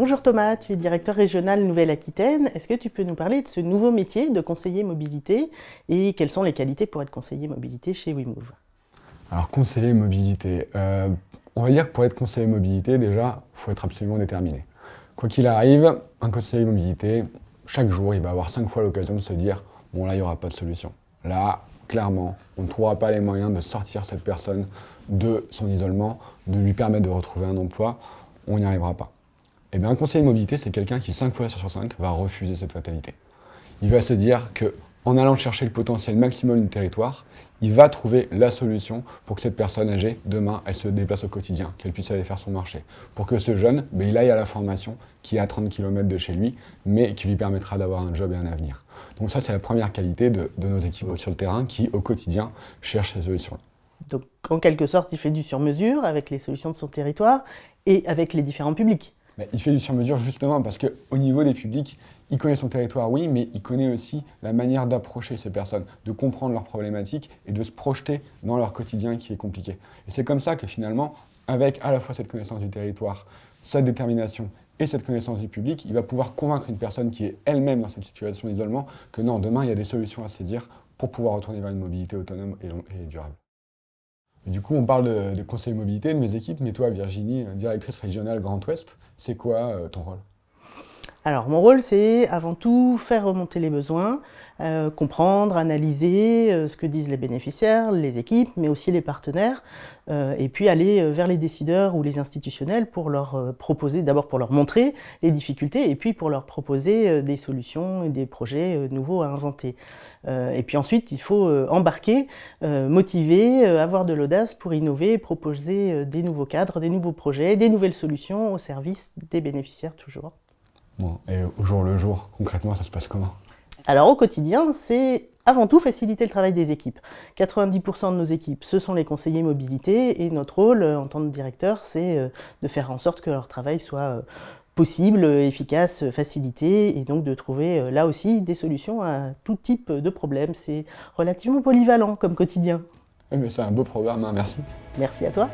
Bonjour Thomas, tu es directeur régional Nouvelle-Aquitaine. Est-ce que tu peux nous parler de ce nouveau métier de conseiller mobilité et quelles sont les qualités pour être conseiller mobilité chez WeMove Alors conseiller mobilité, euh, on va dire que pour être conseiller mobilité, déjà, il faut être absolument déterminé. Quoi qu'il arrive, un conseiller mobilité, chaque jour, il va avoir cinq fois l'occasion de se dire « bon là, il n'y aura pas de solution ». Là, clairement, on ne trouvera pas les moyens de sortir cette personne de son isolement, de lui permettre de retrouver un emploi, on n'y arrivera pas. Eh un conseiller de mobilité, c'est quelqu'un qui 5 fois sur 5 va refuser cette fatalité. Il va se dire qu'en allant chercher le potentiel maximum du territoire, il va trouver la solution pour que cette personne âgée, demain, elle se déplace au quotidien, qu'elle puisse aller faire son marché. Pour que ce jeune, ben, il aille à la formation qui est à 30 km de chez lui, mais qui lui permettra d'avoir un job et un avenir. Donc ça, c'est la première qualité de, de, nos équipes sur le terrain qui, au quotidien, cherchent ces solutions. -là. Donc, en quelque sorte, il fait du sur-mesure avec les solutions de son territoire et avec les différents publics il fait du sur-mesure justement parce qu'au niveau des publics, il connaît son territoire, oui, mais il connaît aussi la manière d'approcher ces personnes, de comprendre leurs problématiques et de se projeter dans leur quotidien qui est compliqué. Et c'est comme ça que finalement, avec à la fois cette connaissance du territoire, cette détermination et cette connaissance du public, il va pouvoir convaincre une personne qui est elle-même dans cette situation d'isolement que non, demain, il y a des solutions à saisir pour pouvoir retourner vers une mobilité autonome et, et durable du coup, on parle de, de, conseil mobilité de mes équipes, mais toi, Virginie, euh, directrice régionale Grand Ouest, c'est quoi euh, ton rôle alors mon rôle, c'est avant tout faire remonter les besoins, euh, comprendre, analyser euh, ce que disent les bénéficiaires, les équipes, mais aussi les partenaires, euh, et puis aller vers les décideurs ou les institutionnels pour leur proposer, d'abord pour leur montrer les difficultés, et puis pour leur proposer des solutions et des projets nouveaux à inventer. et puis ensuite, il faut embarquer, motiver, avoir de l'audace pour innover, proposer des nouveaux cadres, des nouveaux projets, des nouvelles solutions au service des bénéficiaires toujours et au jour le jour, concrètement, ça se passe comment Alors au quotidien, c'est avant tout faciliter le travail des équipes. 90% de nos équipes, ce sont les conseillers mobilité et notre rôle euh, en tant que directeur, c'est euh, de faire en sorte que leur travail soit euh, possible, efficace, facilité et donc de trouver là aussi des solutions à tout type de problèmes. C'est relativement polyvalent comme quotidien. Oui, mais c'est un beau programme, hein, merci. Merci à toi.